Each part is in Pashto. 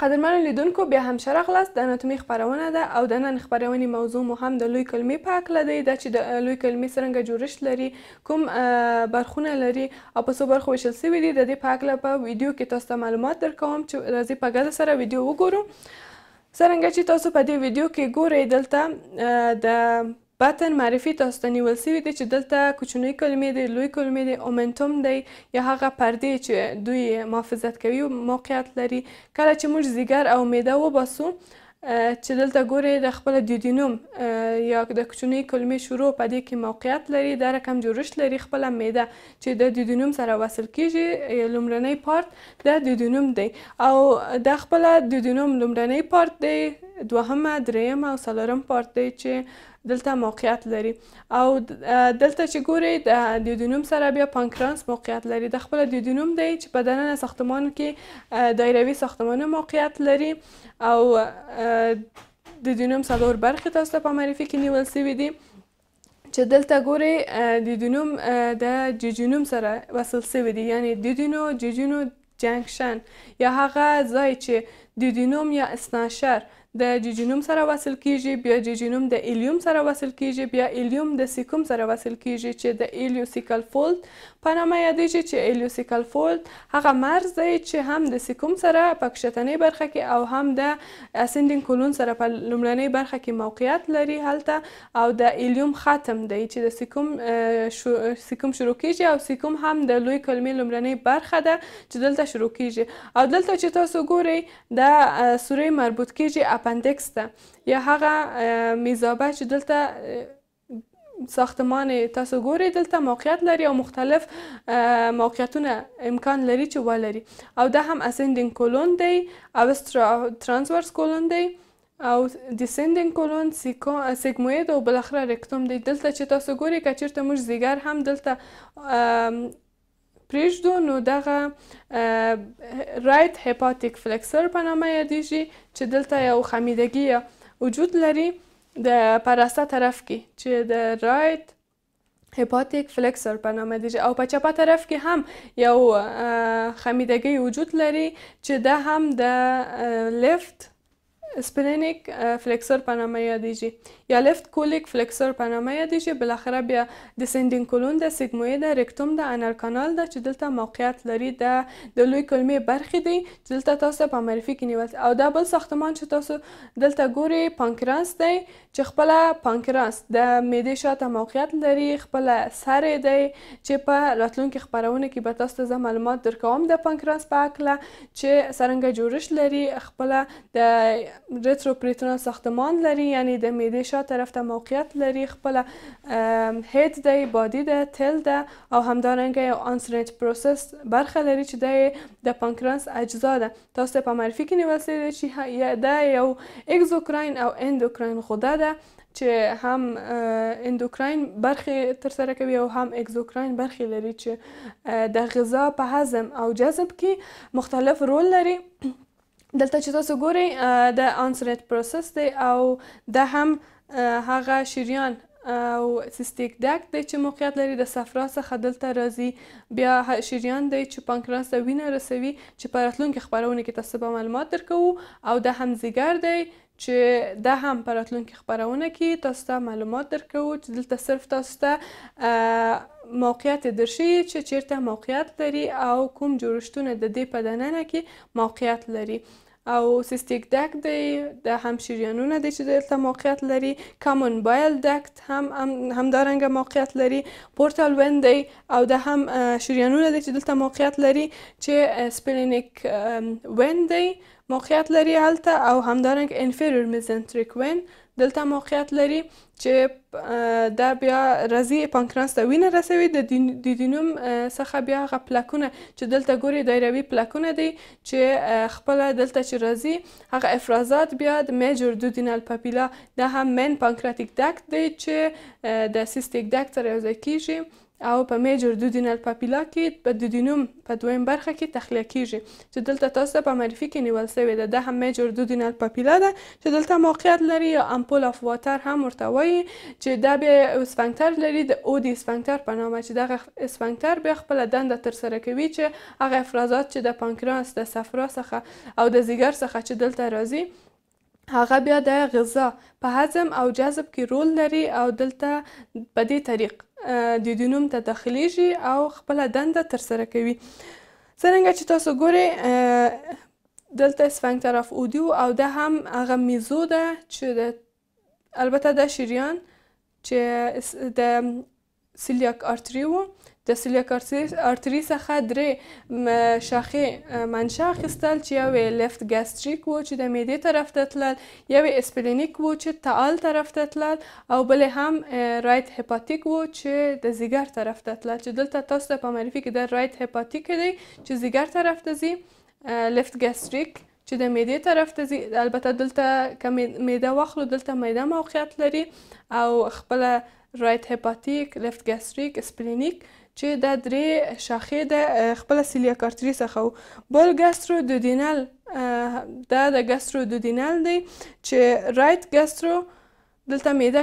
قدرمنو لیدونکو بیا هم ښه راغلاست د اناتومي خپرونه ده او د نن خپرونې موضوع مو هم د لوی کلمې په هکله دی دا چې د لوی کلمې څرنګه جوړښت لري کوم برخونه لري او په څو برخو ویشل سوي دي د دې په هکله په ویډیو کې تاسو ته معلومات درکوم چې راځي په ګډه سره ویډیو وګورو څرنګه چې تاسو په دې ویډیو کې ګورئ دلته د باتن معرفي تاسو ته نیول سوي دي چې دلته کوچنۍ کلمې دي لوی کلمې دي اومنتوم دی یا هغه پردې چې دوی محافظت کوي او موقعیت لري کله چې موږ زیګر او معده وباسو چې دلته ګوري د خپل دیودینوم یا د کوچنۍ کلمې شروع په دې کې موقعیت لري دا رقم جوړښت لري خپل معده چې د دیودینوم سره وصل کیږي لومړنی پارت د دیودینوم دی او د خپل دیودینوم لومړنی پارت دی دوهمه دریمه او څلورم پارت دی چې دلته موقعیت لري او دلته چې ګوري د دیودینوم سره بیا پانکرانس موقعیت لري د خپل دیودینوم دی چې په دننه ساختمان کې دایروي ساختمانونه موقعیت لري او دیودینوم څلور برخې تاسو په معرفي کې نیول سوي دي چې دلته ګوري د دینوم د ججینوم سره وصل سوی دی یعنی د دینو ججینو جنکشن یا هغه ځای چې د دینوم یا اسناشر د جیجینوم سره وصل کیږي بیا جیجینوم د الیوم سره وصل کیږي بیا الیوم د سیکوم سره وصل کیږي چې د الیوسیکل فولد په نامه یادیږي چې الیوسیکل فولد هغه مرز دی چې هم د سیکوم سره په کښتنۍ برخه کې او هم د اسینډینګ کولون سره په لومړنۍ برخه کې موقعیت لري هلته او د الیوم ختم دی چې د سیکوم شو... سیکوم شروع کیږي او سیکوم هم د لوی کلمې لومړنۍ برخه ده چې دلته شروع کیږي او دلته چې تاسو ګورئ د سورې مربوط کیږي اپندکس ده یا هغه میزابه چې دلته ساختمان تاسو ګورئ دلته موقعیت لري او مختلف موقعیتونه امکان لري چې ولري او دا هم اسندینګ کولون دی او ترانسورس کولون دی او ډیسندینګ کولون سیګموید او بلاخره رکتوم دی دلته چې تاسو ګورئ که چیرته موږ زیګر هم دلته پریږدو نو دغه رایت هپاتیک فلکسر په نامه یادیږي چې دلته یو خمیدګي وجود لري د پراسته طرف کې چې د رایت هپاتیک فلکسر په نامه دی او په چپه طرف کې هم یو خمیدګي وجود لري چې دا هم د لیفت سپلینیک فلکسر په نامه یادېږي یا لفت کولیک فلکسر په نامه یادېږي بالاخره بیا د سینډینګ کولون د سیګموی د ریکټوم د انر کانال ده چې دلته موقعیت لري د د لوی کولمې برخې دي چې دلته تاسو په معرفي کې نیول او دا بل ساختمان چې تاسو دلته ګوري پانکراس دی چې خپل پانکراس د معدې شاته موقعیت لري خپل سر دی چې په راتلونکي خبرونه کې به تاسو ته معلومات درکوم د پانکراس په اړه چې څنګه جوړش لري خپل د ریتروپریتونل ساختمان لري یعنی د معدې شا طرف ته موقعیت لري خپل هډ دی بادي ده تل ده او همدارنګه یو انسرنج پروسس برخه لري چې د د پانکراس اجزا ده تاسو په معرفي کې نیول سوی چې دا یو اګزوکراین او اندوکراین غده ده چې هم اندوکراین برخې تر سره کوي او هم اګزوکراین برخې لري چې د غذا په هضم او جذب کې مختلف رول لري دلته چې تاسو ګورئ د انسولټ پروسس دی او دا هم هغه شریان او سیستیک دک دی چې موقعیت لري د صفرا څخه دلته راځي بیا شریان دی چې پانکراس ته وینه رسوي چې په راتلونکي خپرونه کې تاسو به معلومات درکوو او د همزیګر دی چې دا هم په راتلونکي خبرونه کې تاسو ته معلومات درکوو چې دلته صرف تاسو ته موقعیت درشي چې چیرته موقعیت لري او کوم جوړښتونه د دې په دننه کې موقعیت لري او سیستیک دک دی د هم شریانونه دی چې دلته موقعیت لري کامن بایل دکت هم همدارنګه موقعیت لري پورتال ون دی او د هم شریانونه دی چې دلته موقعیت لري چې سپلینیک ون دی موقعیت لري هلته او همدارنګه انفیرور میزنتریک ون دلته موقعیت لري چې دا بیا راځي پانکراس ته وینه رسوي د دیدینوم څخه بیا هغه پلاکونه چې دلته ګوري دایروي پلاکونه دي چې خپل دلته چې راځي هغه افرازات بیا د میجر دودینال پاپیلا دا هم من پانکراتیک دکت دی چې د سیستیک دکت سره یوځای کیږي او په میجر دودینل پاپیلا کې په دودینوم په دویم برخه کې تخلیه کیږي چې دلته تاسو په معرفي کې نیول سوی ده دا هم میجر دودینل پاپیلا ده چې دلته موقعیت لري یا امپول اف واتر هم ورته وایي چې دا به اسفنکتر لري د اودی اسفنکتر په نامه چې دغه اسفنکتر به خپل دنده ترسره کوي چې هغه افرازات چې د پانکراس د صفرا څخه او د زیګر څخه چې دلته راځي هغه بیا د غذا په هضم او جذب کې رول لري او دلته په دې طریق د دوی نوم ته داخلیږي او خپله دنده ترسره کوي څرنګه چې تاسو ګورئ دلته سفنگ طرف اودیو او ده هم هغه میزو ده چې البته د شریان چې د سیلیاک آرتری و د سیلیاک آرتری څخه درې شاخې منشا اخیستل چې یو لیفت ګاستریک و چې د معدې طرف ته تلل یو اسپلینیک و چې تعال طرف ته تلل او بل هم رایټ هپاتیک و چې د زیګر طرف ته تلل چې دلته تاسو ته په معرفي کې د رایټ هپاتیک دی چې زیګر طرف ته ځي لیفت ګاستریک چې د معدې طرف ته ځي البته دلته که معده واخلو دلته معده موقعیت لري او خپله رایت هپاتیک لیفت ګاستریک سپلینیک چې دا درې شاخې د خپل سیلیاکارتري څخه وو بل ګاسترو دودینل دا د ګاسترو دودینل دی چې رایت ګاسترو دلته معده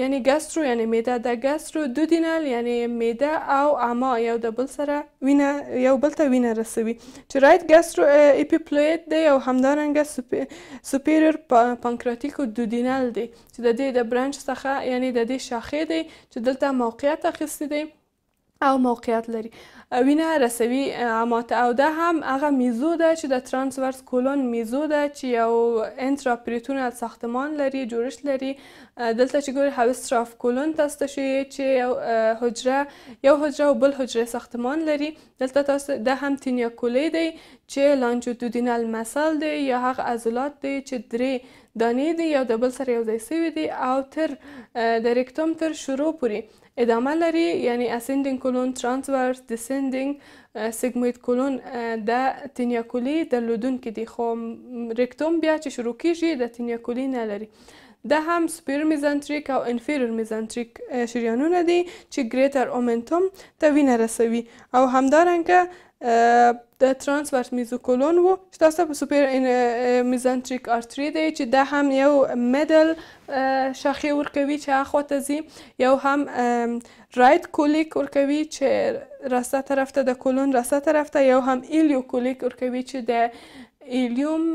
یعنی ګاسترو یعنی معده د ګاسترو دودینل یعنی معده او اما یو د بل سره وینه یو بل ته وینه رسوي چې رایټ ګاسترو اپیپلویت دی او همدارنګه سپیریر پانکراتیکو دودینل دی چې د دې د برانچ څخه یعنی د دې شاخې دی چې دلته موقعیت اخیستی دی او موقعیت لري وینه رسوي اما او دا هم هغه میزو ده چې د ترانسورس کولون میزو ده چې یو انترا پریتونل ساختمان لري جوړش لري دلته چې ګور هاوستراف کولون تاسو شي چې یو حجره یو حجره او بل حجره ساختمان لري دلته تاسو د هم تینیا کولې دی چې لانجیټودینل مسل دی یا هغه عضلات دی چې درې دانې دي یو د بل سره یو ځای سوي دي او تر د ریکتوم تر شروع پورې ادامه لري یعنی اسینډینګ کولون ترانسورس ډیسینډینګ سګموید کولون د تینیاکولي درلودونکي دي خو ریکتوم بیا چې شروع کیږي د تینیاکولي نه لري دا هم سپیر میزنټریک او انفیرر میزنټریک شریانونه دي چې ګریټر اومنتوم ته وینه رسوي او همدارنګه د ترانسورس میزوکولون وو چې تاسو په سوپر ان میزنټریک ارتری دی چې دا هم یو میډل شاخې ورکوي چې اخو ته زی یو هم رائټ کولیک ورکوي چې راسته طرف ته د کولون راسته طرف ته یو هم ایلیو کولیک ورکوي چې د ایلیوم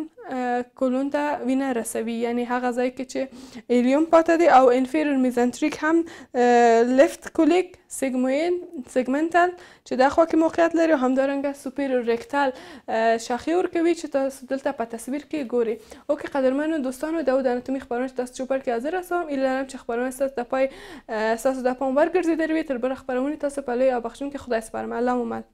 کلون ته وینه رسوي یعنی هغه ځای کې چې ایلیوم پاتې دی او انفیرور میزنتریک هم لفت کولیک سیګموین سیګمنټل چې دا خو کې موقعیت لري همدارنګه سوپیرور ریکټال شاخي ور کوي چې تاسو دلته په تصویر کې ګوري او کې قدرمنو دوستانو د اناتومي خبرونه تاسو چوپر کې حاضر اوسم اله لرم چې خبرونه تاسو د پای تاسو د پام ورګرځي دروي تر بل خبرونه تاسو په لوی او بخښونکو خدای سپارم الله مو مل